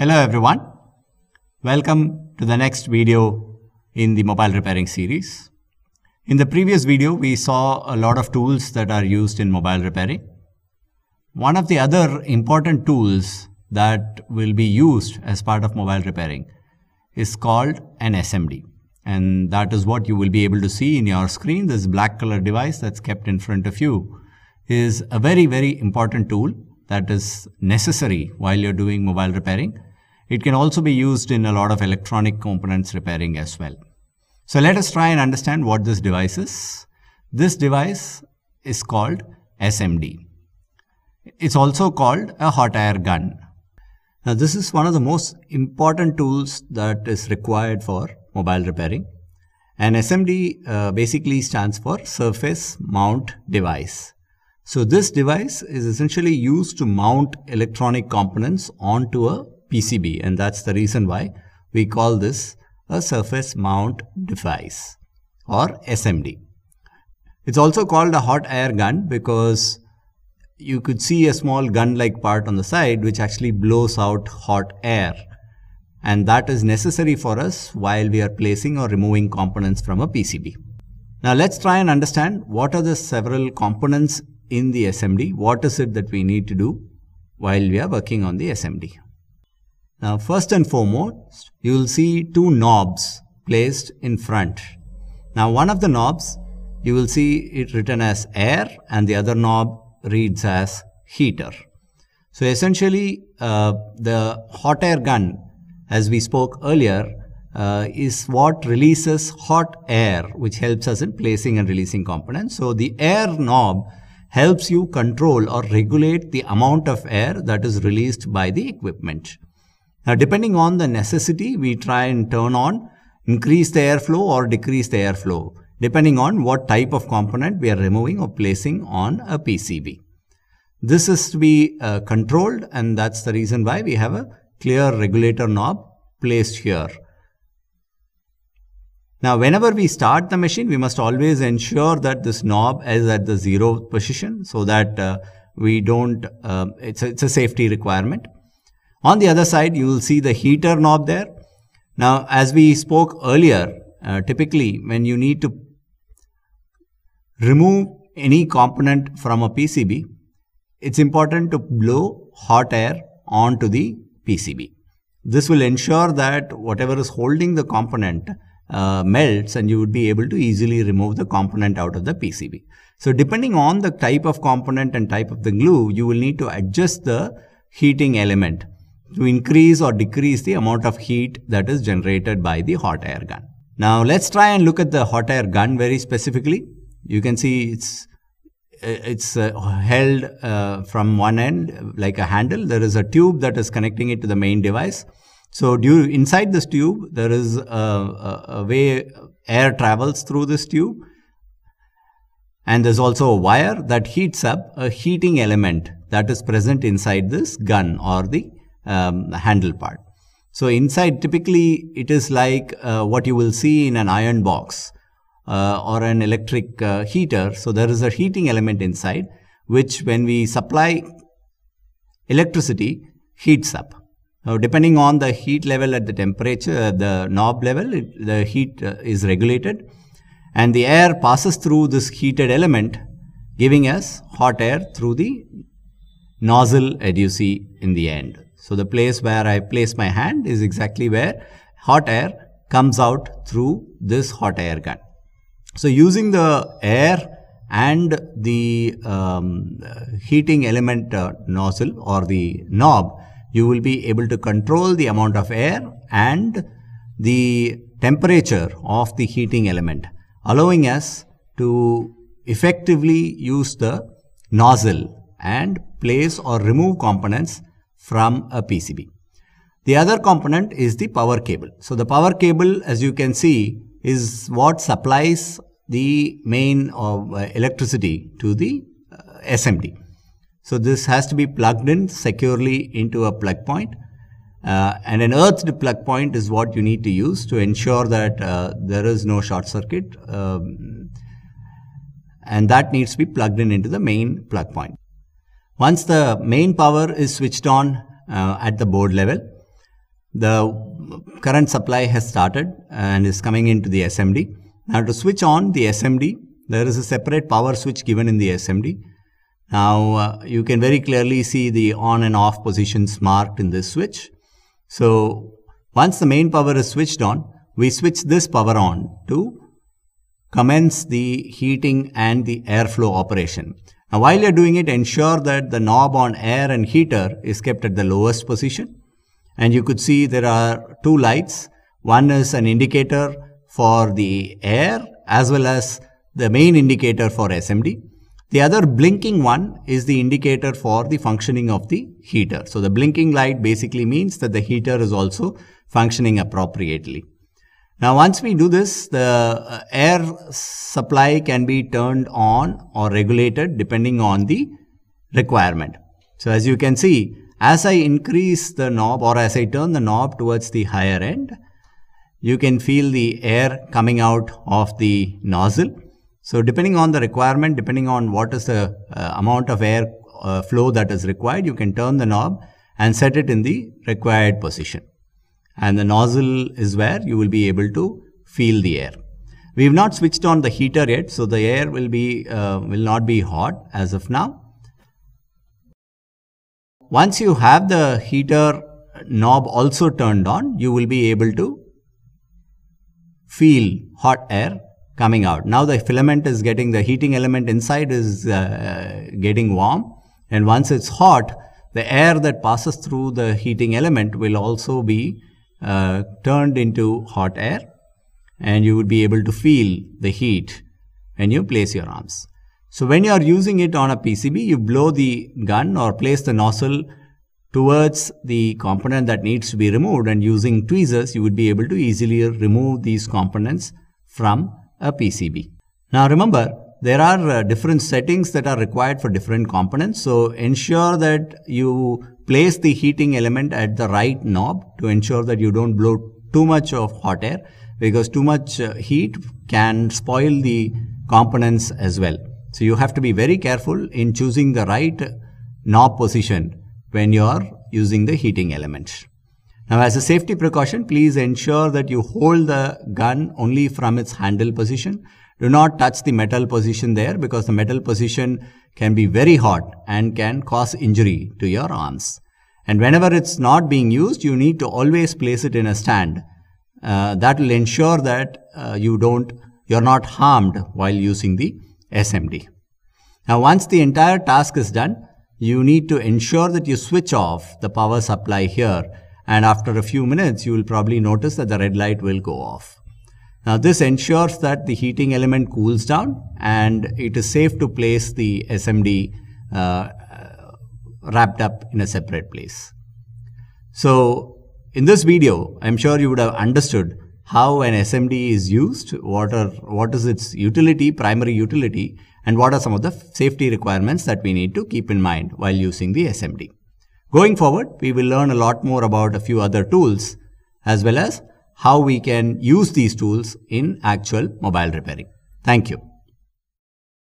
Hello everyone. Welcome to the next video in the mobile repairing series. In the previous video, we saw a lot of tools that are used in mobile repairing. One of the other important tools that will be used as part of mobile repairing is called an SMD. And that is what you will be able to see in your screen. This black color device that's kept in front of you is a very, very important tool that is necessary while you're doing mobile repairing it can also be used in a lot of electronic components repairing as well. So let us try and understand what this device is. This device is called SMD. It's also called a hot air gun. Now this is one of the most important tools that is required for mobile repairing. And SMD uh, basically stands for Surface Mount Device. So this device is essentially used to mount electronic components onto a PCB and that's the reason why we call this a surface mount device or SMD. It's also called a hot air gun because you could see a small gun-like part on the side which actually blows out hot air and that is necessary for us while we are placing or removing components from a PCB. Now let's try and understand what are the several components in the SMD, what is it that we need to do while we are working on the SMD. Now first and foremost, you will see two knobs placed in front. Now one of the knobs, you will see it written as air and the other knob reads as heater. So essentially, uh, the hot air gun, as we spoke earlier, uh, is what releases hot air, which helps us in placing and releasing components. So the air knob helps you control or regulate the amount of air that is released by the equipment. Now, depending on the necessity, we try and turn on, increase the airflow or decrease the airflow, depending on what type of component we are removing or placing on a PCB. This is to be uh, controlled and that's the reason why we have a clear regulator knob placed here. Now whenever we start the machine, we must always ensure that this knob is at the zero position so that uh, we don't, uh, it's, a, it's a safety requirement. On the other side, you will see the heater knob there. Now, as we spoke earlier, uh, typically when you need to remove any component from a PCB, it's important to blow hot air onto the PCB. This will ensure that whatever is holding the component uh, melts and you would be able to easily remove the component out of the PCB. So depending on the type of component and type of the glue, you will need to adjust the heating element to increase or decrease the amount of heat that is generated by the hot air gun. Now let's try and look at the hot air gun very specifically. You can see it's it's uh, held uh, from one end like a handle. There is a tube that is connecting it to the main device. So due, inside this tube, there is a, a, a way air travels through this tube. And there's also a wire that heats up a heating element that is present inside this gun or the um, handle part. So inside, typically, it is like uh, what you will see in an iron box uh, or an electric uh, heater. So there is a heating element inside, which when we supply electricity, heats up. Now, depending on the heat level at the temperature, uh, the knob level, it, the heat uh, is regulated. And the air passes through this heated element, giving us hot air through the nozzle see in the end. So the place where I place my hand is exactly where hot air comes out through this hot air gun. So using the air and the um, heating element uh, nozzle or the knob, you will be able to control the amount of air and the temperature of the heating element, allowing us to effectively use the nozzle and place or remove components from a PCB. The other component is the power cable. So the power cable, as you can see, is what supplies the main of uh, electricity to the uh, SMD. So this has to be plugged in securely into a plug point. Uh, and an earthed plug point is what you need to use to ensure that uh, there is no short circuit. Um, and that needs to be plugged in into the main plug point. Once the main power is switched on uh, at the board level, the current supply has started and is coming into the SMD. Now to switch on the SMD, there is a separate power switch given in the SMD. Now uh, you can very clearly see the on and off positions marked in this switch. So once the main power is switched on, we switch this power on to commence the heating and the airflow operation. Now while you're doing it, ensure that the knob on air and heater is kept at the lowest position. And you could see there are two lights. One is an indicator for the air as well as the main indicator for SMD. The other blinking one is the indicator for the functioning of the heater. So the blinking light basically means that the heater is also functioning appropriately. Now once we do this, the uh, air supply can be turned on or regulated depending on the requirement. So as you can see, as I increase the knob or as I turn the knob towards the higher end, you can feel the air coming out of the nozzle. So depending on the requirement, depending on what is the uh, amount of air uh, flow that is required, you can turn the knob and set it in the required position and the nozzle is where you will be able to feel the air. We have not switched on the heater yet, so the air will be uh, will not be hot as of now. Once you have the heater knob also turned on, you will be able to feel hot air coming out. Now the filament is getting, the heating element inside is uh, getting warm and once it's hot, the air that passes through the heating element will also be uh, turned into hot air and you would be able to feel the heat when you place your arms. So when you are using it on a PCB, you blow the gun or place the nozzle towards the component that needs to be removed and using tweezers, you would be able to easily remove these components from a PCB. Now remember, there are uh, different settings that are required for different components. So ensure that you place the heating element at the right knob to ensure that you don't blow too much of hot air because too much uh, heat can spoil the components as well. So you have to be very careful in choosing the right knob position when you are using the heating element. Now as a safety precaution, please ensure that you hold the gun only from its handle position do not touch the metal position there because the metal position can be very hot and can cause injury to your arms. And whenever it's not being used, you need to always place it in a stand. Uh, that will ensure that uh, you don't, you're not harmed while using the SMD. Now, once the entire task is done, you need to ensure that you switch off the power supply here and after a few minutes you will probably notice that the red light will go off. Now this ensures that the heating element cools down and it is safe to place the SMD uh, wrapped up in a separate place. So in this video, I'm sure you would have understood how an SMD is used, what, are, what is its utility, primary utility, and what are some of the safety requirements that we need to keep in mind while using the SMD. Going forward, we will learn a lot more about a few other tools as well as how we can use these tools in actual mobile repairing. Thank you.